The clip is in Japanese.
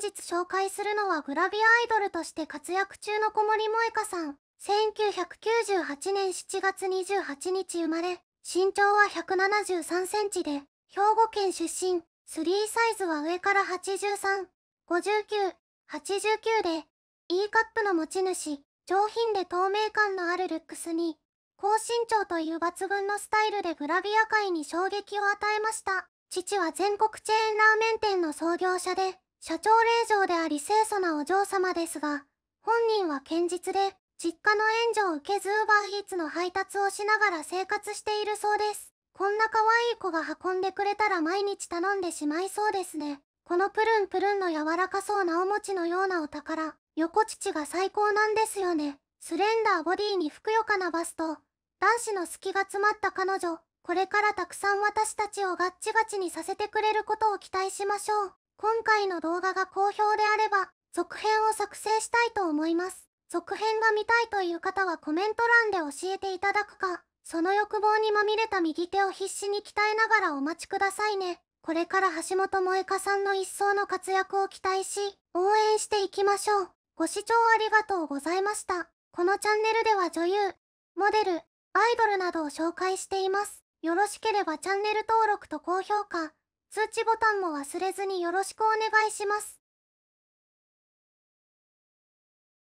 本日紹介するのはグラビアアイドルとして活躍中の小森萌香さん。1998年7月28日生まれ、身長は173センチで、兵庫県出身、3サイズは上から83、59、89で、E カップの持ち主、上品で透明感のあるルックスに、高身長という抜群のスタイルでグラビア界に衝撃を与えました。父は全国チェーンラーメン店の創業者で、社長令嬢であり清楚なお嬢様ですが、本人は堅実で、実家の援助を受けずウーバーヒーツの配達をしながら生活しているそうです。こんな可愛い子が運んでくれたら毎日頼んでしまいそうですね。このプルンプルンの柔らかそうなお餅のようなお宝、横乳が最高なんですよね。スレンダーボディにふくよかなバスと、男子の隙が詰まった彼女、これからたくさん私たちをガッチガチにさせてくれることを期待しましょう。今回の動画が好評であれば、続編を作成したいと思います。続編が見たいという方はコメント欄で教えていただくか、その欲望にまみれた右手を必死に鍛えながらお待ちくださいね。これから橋本萌香さんの一層の活躍を期待し、応援していきましょう。ご視聴ありがとうございました。このチャンネルでは女優、モデル、アイドルなどを紹介しています。よろしければチャンネル登録と高評価、通知ボタンも忘れずによろしくお願いします。